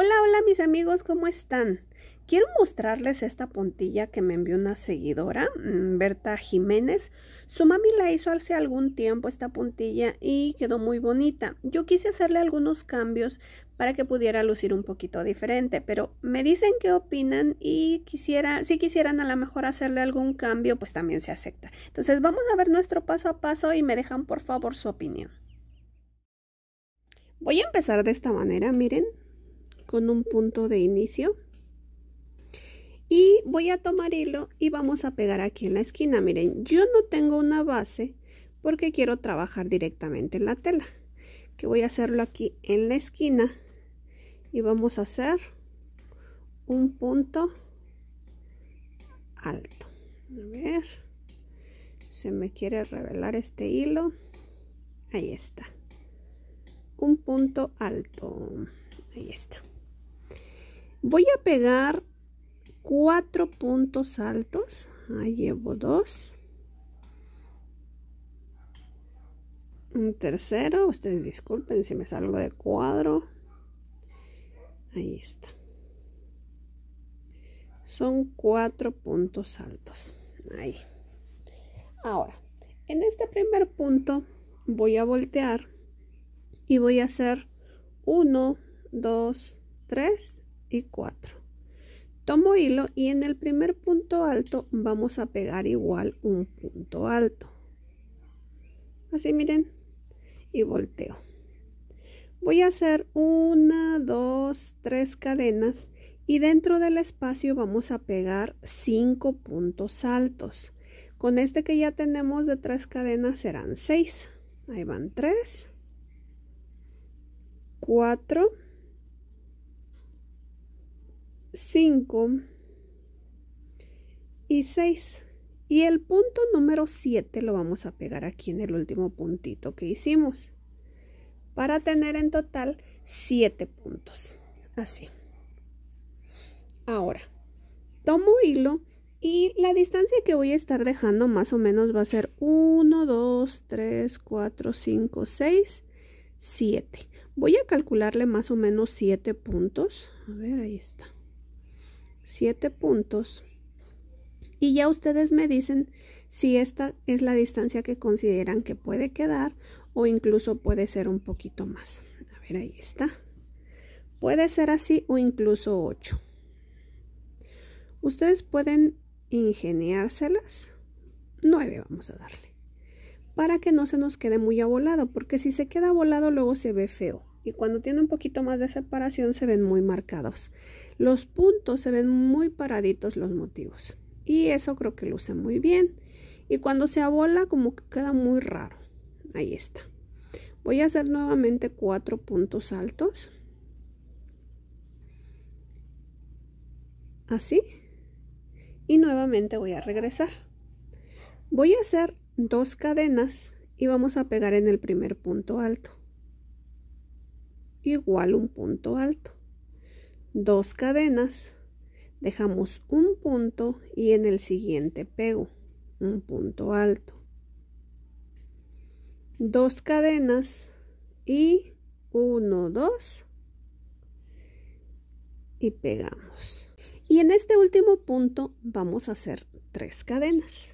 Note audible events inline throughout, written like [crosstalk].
Hola, hola mis amigos, ¿cómo están? Quiero mostrarles esta puntilla que me envió una seguidora, mm, Berta Jiménez. Su mami la hizo hace algún tiempo esta puntilla y quedó muy bonita. Yo quise hacerle algunos cambios para que pudiera lucir un poquito diferente, pero me dicen qué opinan y quisiera, si quisieran a lo mejor hacerle algún cambio, pues también se acepta. Entonces vamos a ver nuestro paso a paso y me dejan por favor su opinión. Voy a empezar de esta manera, miren con un punto de inicio y voy a tomar hilo y vamos a pegar aquí en la esquina miren yo no tengo una base porque quiero trabajar directamente en la tela que voy a hacerlo aquí en la esquina y vamos a hacer un punto alto a ver se me quiere revelar este hilo ahí está un punto alto ahí está Voy a pegar cuatro puntos altos. Ahí llevo dos. Un tercero. Ustedes disculpen si me salgo de cuadro. Ahí está. Son cuatro puntos altos. Ahí. Ahora, en este primer punto voy a voltear y voy a hacer uno dos tres y 4. Tomo hilo y en el primer punto alto vamos a pegar igual un punto alto. Así miren. Y volteo. Voy a hacer una, dos, tres cadenas y dentro del espacio vamos a pegar cinco puntos altos. Con este que ya tenemos de tres cadenas serán seis. Ahí van tres. Cuatro. 5 y 6. Y el punto número 7 lo vamos a pegar aquí en el último puntito que hicimos. Para tener en total 7 puntos. Así. Ahora, tomo hilo y la distancia que voy a estar dejando más o menos va a ser 1, 2, 3, 4, 5, 6, 7. Voy a calcularle más o menos 7 puntos. A ver, ahí está siete puntos y ya ustedes me dicen si esta es la distancia que consideran que puede quedar o incluso puede ser un poquito más. A ver, ahí está. Puede ser así o incluso 8. Ustedes pueden ingeniárselas. 9 vamos a darle. Para que no se nos quede muy abolado, porque si se queda volado luego se ve feo y cuando tiene un poquito más de separación se ven muy marcados. Los puntos se ven muy paraditos los motivos y eso creo que luce muy bien. Y cuando se abola como que queda muy raro. Ahí está. Voy a hacer nuevamente cuatro puntos altos. Así. Y nuevamente voy a regresar. Voy a hacer dos cadenas y vamos a pegar en el primer punto alto igual un punto alto. Dos cadenas, dejamos un punto y en el siguiente pego un punto alto. Dos cadenas y uno, dos y pegamos. Y en este último punto vamos a hacer tres cadenas.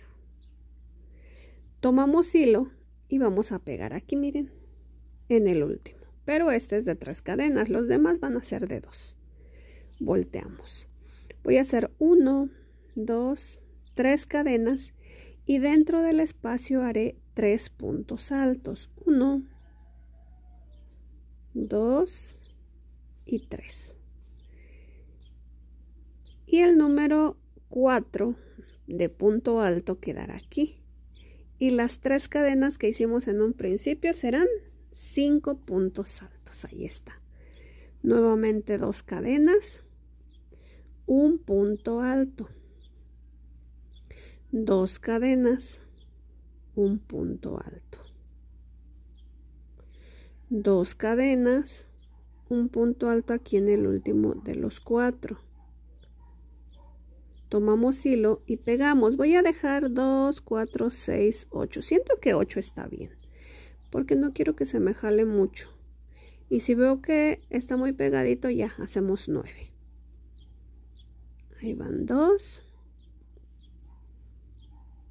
Tomamos hilo y vamos a pegar aquí, miren, en el último pero este es de tres cadenas, los demás van a ser de dos. Volteamos. Voy a hacer 1, 2, 3 cadenas y dentro del espacio haré tres puntos altos. 1, 2 y 3. Y el número 4 de punto alto quedará aquí. Y las tres cadenas que hicimos en un principio serán cinco puntos altos. Ahí está. Nuevamente dos cadenas. Un punto alto. Dos cadenas. Un punto alto. Dos cadenas. Un punto alto aquí en el último de los cuatro. Tomamos hilo y pegamos. Voy a dejar dos 4, 6, ocho Siento que 8 está bien porque no quiero que se me jale mucho. Y si veo que está muy pegadito, ya hacemos 9. Ahí van 2,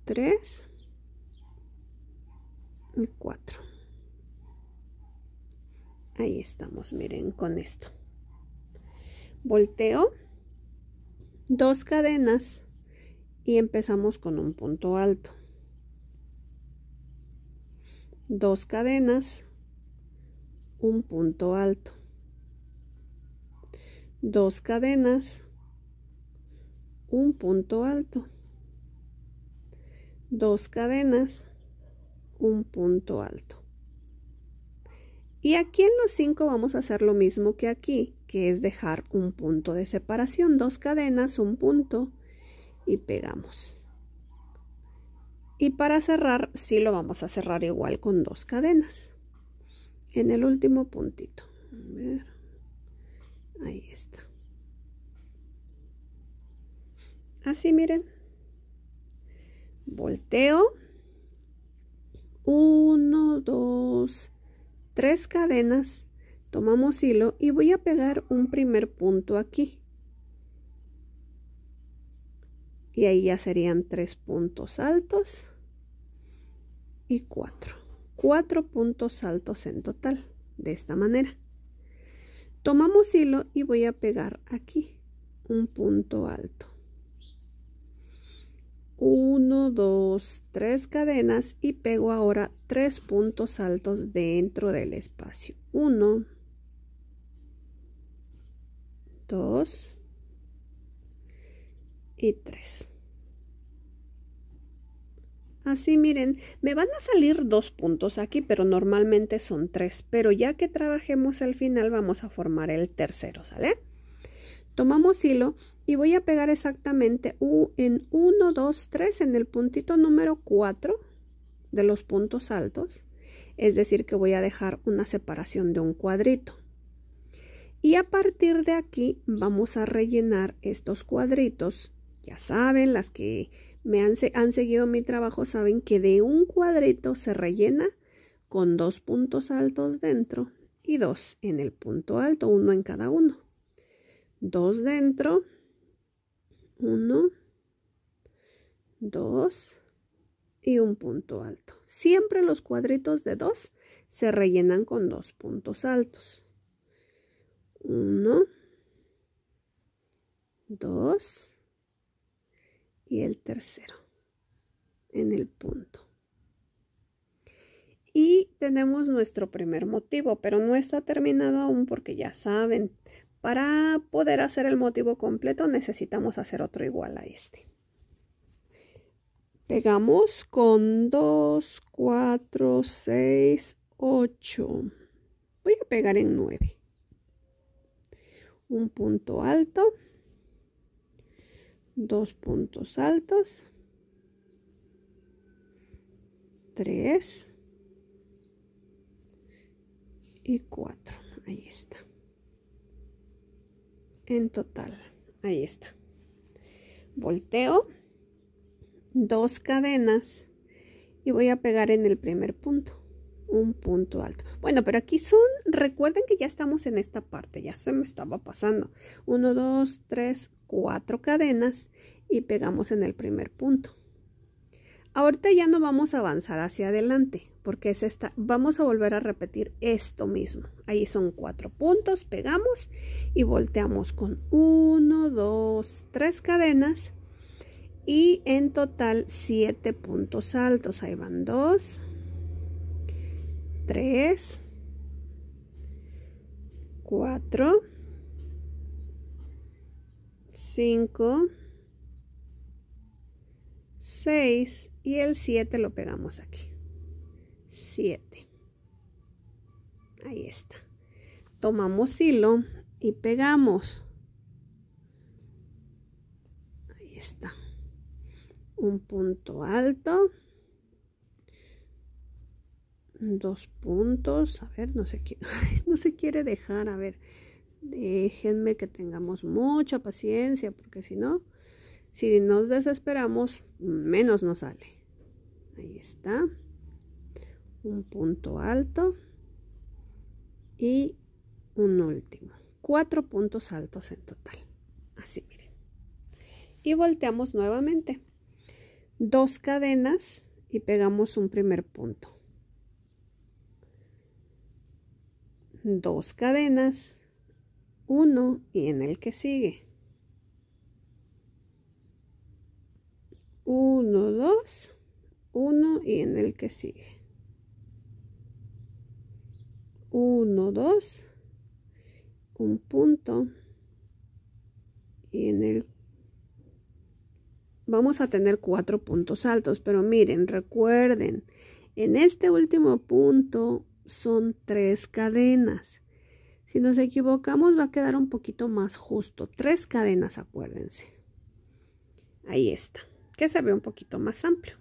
3 y 4. Ahí estamos, miren, con esto. Volteo dos cadenas y empezamos con un punto alto dos cadenas, un punto alto, dos cadenas, un punto alto, dos cadenas, un punto alto. Y aquí en los cinco vamos a hacer lo mismo que aquí, que es dejar un punto de separación, dos cadenas, un punto y pegamos. Y para cerrar, sí lo vamos a cerrar igual con dos cadenas. En el último puntito. Ahí está. Así, miren. Volteo. Uno, dos, tres cadenas. Tomamos hilo y voy a pegar un primer punto aquí. Y ahí ya serían tres puntos altos y cuatro. Cuatro puntos altos en total, de esta manera. Tomamos hilo y voy a pegar aquí un punto alto. uno dos tres cadenas y pego ahora tres puntos altos dentro del espacio. 1, 2, 3. Así miren, me van a salir dos puntos aquí, pero normalmente son tres. Pero ya que trabajemos al final, vamos a formar el tercero, ¿sale? Tomamos hilo y voy a pegar exactamente en 1, 2, 3 en el puntito número 4 de los puntos altos. Es decir, que voy a dejar una separación de un cuadrito. Y a partir de aquí vamos a rellenar estos cuadritos ya saben, las que me han, han seguido mi trabajo saben que de un cuadrito se rellena con dos puntos altos dentro y dos en el punto alto, uno en cada uno. Dos dentro, uno, dos y un punto alto. Siempre los cuadritos de dos se rellenan con dos puntos altos. Uno, dos y el tercero en el punto. Y tenemos nuestro primer motivo, pero no está terminado aún porque ya saben, para poder hacer el motivo completo necesitamos hacer otro igual a este. Pegamos con 2, 4, 6, 8. Voy a pegar en 9. Un punto alto dos puntos altos, tres y cuatro. Ahí está. En total, ahí está. Volteo dos cadenas y voy a pegar en el primer punto un punto alto. Bueno, pero aquí son, recuerden que ya estamos en esta parte, ya se me estaba pasando. 1, 2, 3, cuatro cadenas y pegamos en el primer punto. Ahorita ya no vamos a avanzar hacia adelante porque es esta. Vamos a volver a repetir esto mismo. Ahí son cuatro puntos, pegamos y volteamos con uno, dos, tres cadenas y en total siete puntos altos. Ahí van dos, tres, cuatro, 5, 6 y el 7 lo pegamos aquí. 7. Ahí está. Tomamos hilo y pegamos. Ahí está. Un punto alto. Dos puntos. A ver, no se, quiere, [laughs] no se quiere dejar. A ver déjenme que tengamos mucha paciencia, porque si no, si nos desesperamos, menos nos sale. Ahí está. Un punto alto. Y un último. Cuatro puntos altos en total. Así, miren. Y volteamos nuevamente. Dos cadenas y pegamos un primer punto. Dos cadenas uno y en el que sigue. 1, 2, Uno y en el que sigue. 1, 2, un punto y en el vamos a tener cuatro puntos altos, pero miren, recuerden, en este último punto son tres cadenas. Si nos equivocamos va a quedar un poquito más justo. Tres cadenas, acuérdense. Ahí está, que se ve un poquito más amplio.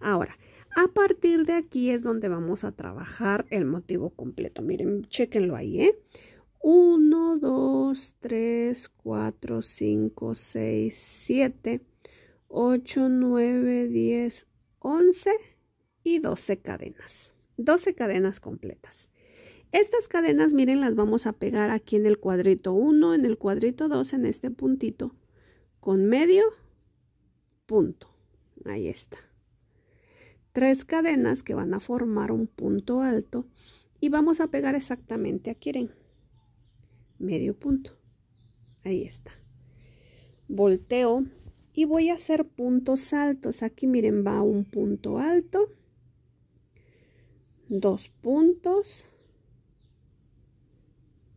Ahora, a partir de aquí es donde vamos a trabajar el motivo completo. Miren, chequenlo ahí, ¿eh? 1, 2, 3, 4, 5, 6, 7, 8, 9, 10, 11 y 12 cadenas. 12 cadenas completas. Estas cadenas, miren, las vamos a pegar aquí en el cuadrito 1, en el cuadrito 2, en este puntito, con medio punto. Ahí está. Tres cadenas que van a formar un punto alto y vamos a pegar exactamente aquí, miren, medio punto. Ahí está. Volteo y voy a hacer puntos altos. Aquí, miren, va un punto alto, dos puntos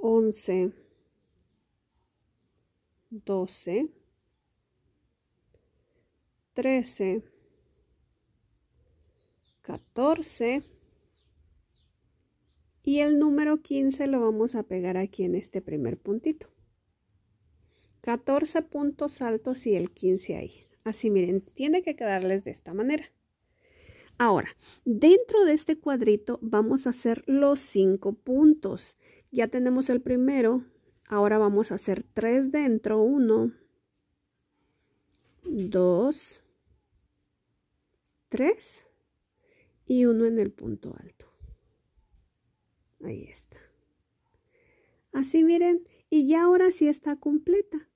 11 12 13 14 y el número 15 lo vamos a pegar aquí en este primer puntito. 14 puntos altos y el 15 ahí. Así miren, tiene que quedarles de esta manera. Ahora, dentro de este cuadrito vamos a hacer los 5 puntos. Ya tenemos el primero. Ahora vamos a hacer tres dentro. uno, dos, tres, y uno en el punto alto. Ahí está. Así miren. Y ya ahora sí está completa.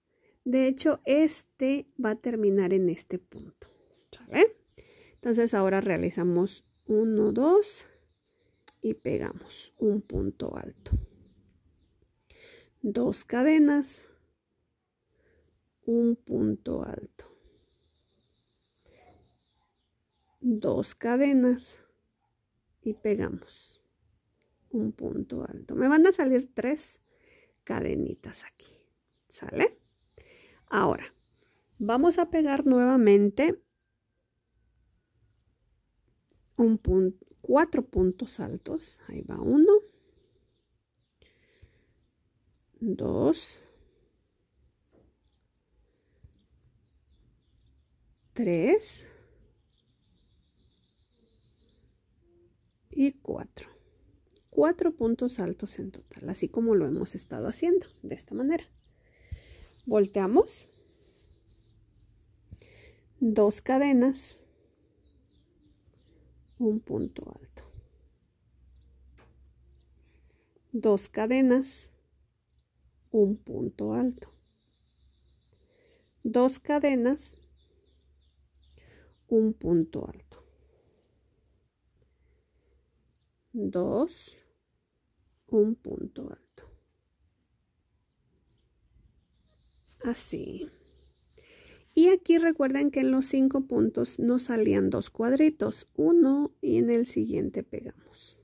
De hecho, este va a terminar en este punto. Entonces ahora realizamos uno, dos, y pegamos un punto alto dos cadenas, un punto alto, dos cadenas y pegamos un punto alto. Me van a salir tres cadenitas aquí, ¿sale? Ahora, vamos a pegar nuevamente un punto, cuatro puntos altos, ahí va uno, 2, 3 y 4. Cuatro puntos altos en total, así como lo hemos estado haciendo, de esta manera. Volteamos. Dos cadenas. Un punto alto. Dos cadenas un punto alto. Dos cadenas, un punto alto. Dos, un punto alto. Así. Y aquí recuerden que en los cinco puntos nos salían dos cuadritos, uno y en el siguiente pegamos.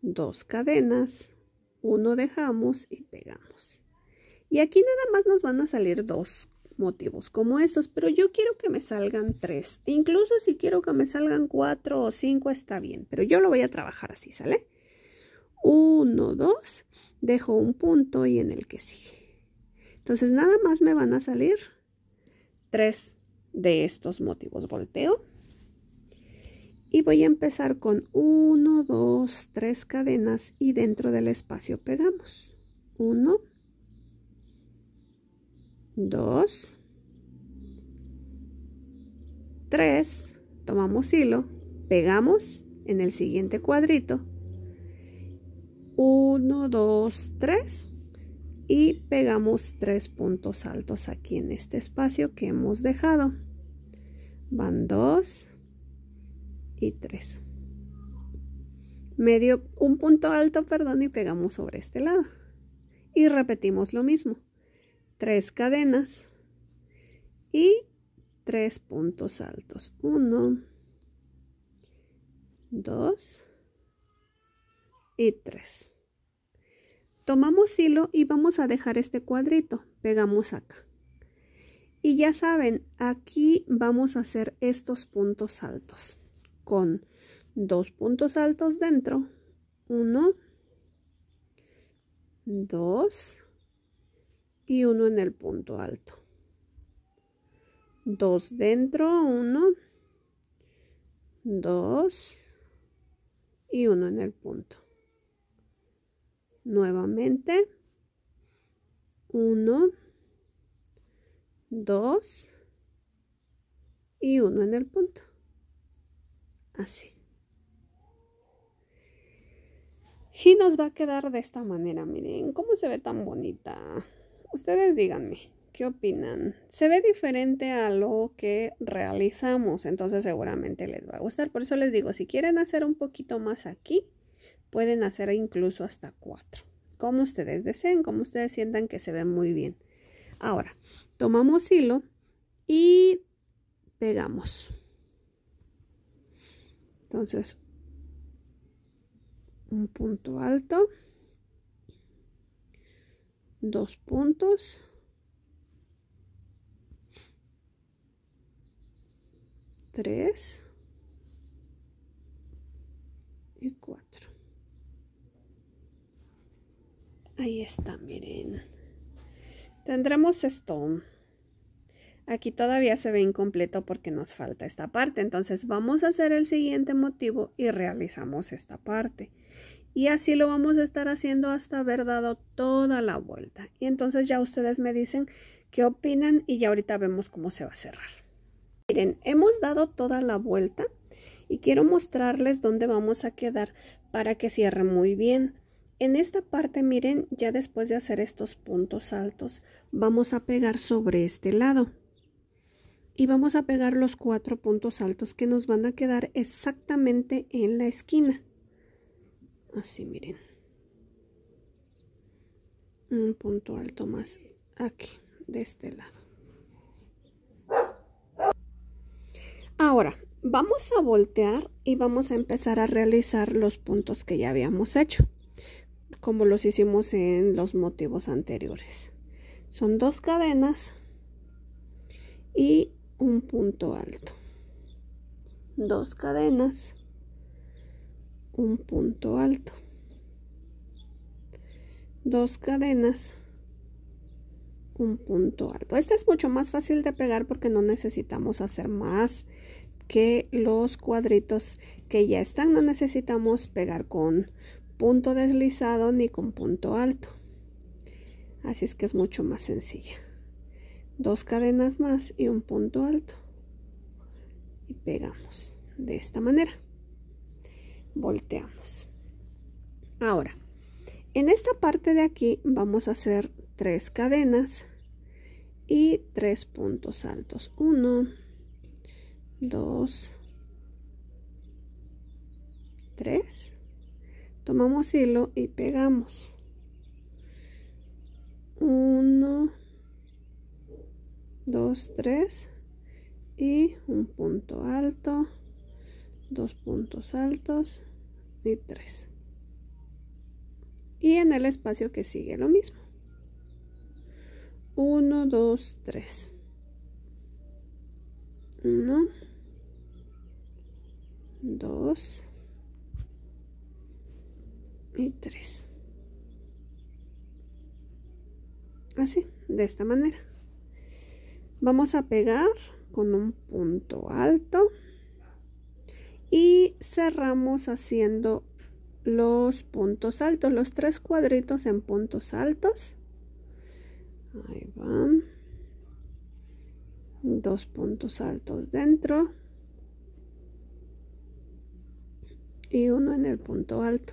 Dos cadenas, uno dejamos y pegamos. Y aquí nada más nos van a salir dos motivos como estos, pero yo quiero que me salgan tres. incluso si quiero que me salgan cuatro o cinco está bien, pero yo lo voy a trabajar así, ¿sale? Uno, dos, dejo un punto y en el que sigue. Entonces nada más me van a salir tres de estos motivos. Volteo y voy a empezar con 1, 2, 3 cadenas y dentro del espacio pegamos 1, 2, 3, tomamos hilo, pegamos en el siguiente cuadrito 1, 2, 3 y pegamos tres puntos altos aquí en este espacio que hemos dejado van 2 y 3. Medio un punto alto, perdón, y pegamos sobre este lado. Y repetimos lo mismo. tres cadenas y tres puntos altos. 1, 2 y 3. Tomamos hilo y vamos a dejar este cuadrito. Pegamos acá. Y ya saben, aquí vamos a hacer estos puntos altos con dos puntos altos dentro. Uno, dos y uno en el punto alto. Dos dentro, uno, dos y uno en el punto. Nuevamente, uno, dos y uno en el punto. Así. Y nos va a quedar de esta manera, miren, cómo se ve tan bonita. Ustedes díganme, ¿qué opinan? Se ve diferente a lo que realizamos, entonces seguramente les va a gustar. Por eso les digo, si quieren hacer un poquito más aquí, pueden hacer incluso hasta cuatro. Como ustedes deseen, como ustedes sientan que se ve muy bien. Ahora, tomamos hilo y pegamos. Entonces, un punto alto, dos puntos. Tres y cuatro. Ahí está, miren. Tendremos esto. Aquí todavía se ve incompleto porque nos falta esta parte. Entonces vamos a hacer el siguiente motivo y realizamos esta parte. Y así lo vamos a estar haciendo hasta haber dado toda la vuelta. Y entonces ya ustedes me dicen qué opinan y ya ahorita vemos cómo se va a cerrar. Miren, hemos dado toda la vuelta y quiero mostrarles dónde vamos a quedar para que cierre muy bien. En esta parte, miren, ya después de hacer estos puntos altos, vamos a pegar sobre este lado y vamos a pegar los cuatro puntos altos que nos van a quedar exactamente en la esquina así miren un punto alto más aquí de este lado ahora vamos a voltear y vamos a empezar a realizar los puntos que ya habíamos hecho como los hicimos en los motivos anteriores son dos cadenas y un punto alto. Dos cadenas, un punto alto. Dos cadenas, un punto alto. Esta es mucho más fácil de pegar porque no necesitamos hacer más que los cuadritos que ya están. No necesitamos pegar con punto deslizado ni con punto alto. Así es que es mucho más sencilla dos cadenas más y un punto alto y pegamos de esta manera volteamos ahora en esta parte de aquí vamos a hacer tres cadenas y tres puntos altos uno 2 tres tomamos hilo y pegamos uno 2 3 y un punto alto dos puntos altos y 3 y en el espacio que sigue lo mismo 1 2 3 1 2 y 3 así de esta manera vamos a pegar con un punto alto y cerramos haciendo los puntos altos, los tres cuadritos en puntos altos. Ahí van. Dos puntos altos dentro. Y uno en el punto alto.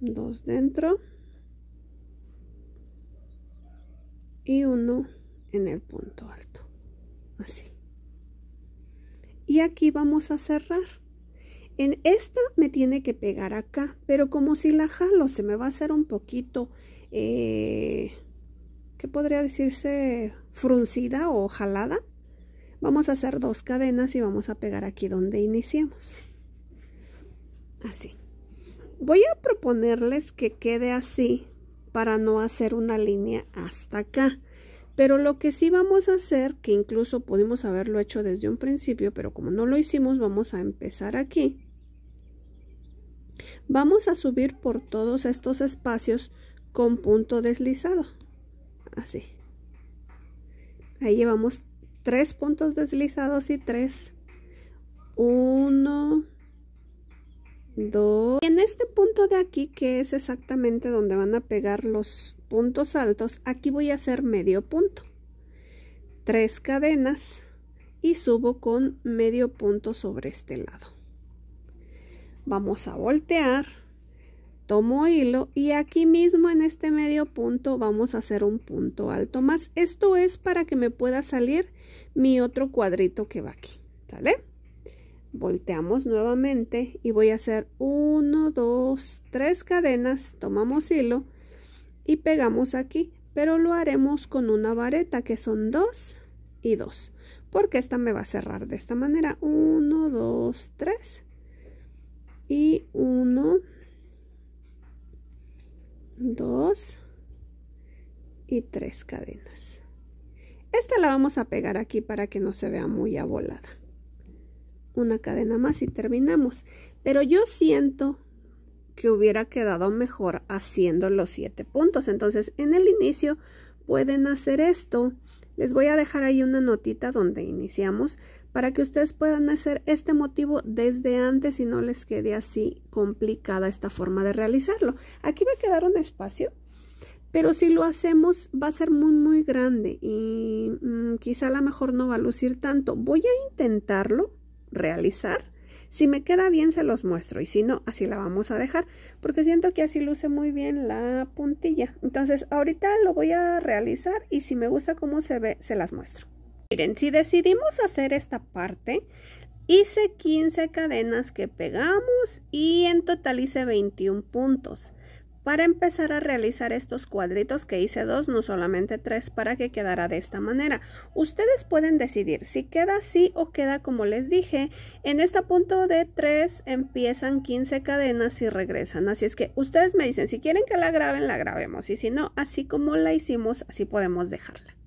Dos dentro. y uno en el punto alto así y aquí vamos a cerrar en esta me tiene que pegar acá pero como si la jalo se me va a hacer un poquito eh, que podría decirse fruncida o jalada vamos a hacer dos cadenas y vamos a pegar aquí donde iniciamos así voy a proponerles que quede así para no hacer una línea hasta acá. Pero lo que sí vamos a hacer, que incluso pudimos haberlo hecho desde un principio, pero como no lo hicimos, vamos a empezar aquí. Vamos a subir por todos estos espacios con punto deslizado. Así. Ahí llevamos tres puntos deslizados y tres. Uno, en este punto de aquí que es exactamente donde van a pegar los puntos altos aquí voy a hacer medio punto tres cadenas y subo con medio punto sobre este lado vamos a voltear tomo hilo y aquí mismo en este medio punto vamos a hacer un punto alto más esto es para que me pueda salir mi otro cuadrito que va aquí ¿sale? volteamos nuevamente y voy a hacer 1, 2, 3 cadenas, tomamos hilo y pegamos aquí, pero lo haremos con una vareta que son 2 y 2, porque esta me va a cerrar de esta manera, 1, 2, 3 y 1, 2 y 3 cadenas. Esta la vamos a pegar aquí para que no se vea muy abolada una cadena más y terminamos. Pero yo siento que hubiera quedado mejor haciendo los siete puntos. Entonces, en el inicio pueden hacer esto. Les voy a dejar ahí una notita donde iniciamos para que ustedes puedan hacer este motivo desde antes y no les quede así complicada esta forma de realizarlo. Aquí va a quedar un espacio, pero si lo hacemos va a ser muy muy grande y mm, quizá a lo mejor no va a lucir tanto. Voy a intentarlo realizar. Si me queda bien se los muestro y si no, así la vamos a dejar porque siento que así luce muy bien la puntilla. Entonces ahorita lo voy a realizar y si me gusta cómo se ve, se las muestro. Miren, si decidimos hacer esta parte, hice 15 cadenas que pegamos y en total hice 21 puntos. Para empezar a realizar estos cuadritos que hice dos, no solamente tres, para que quedara de esta manera. Ustedes pueden decidir si queda así o queda como les dije. En este punto de tres empiezan 15 cadenas y regresan. Así es que ustedes me dicen si quieren que la graben, la grabemos. Y si no, así como la hicimos, así podemos dejarla.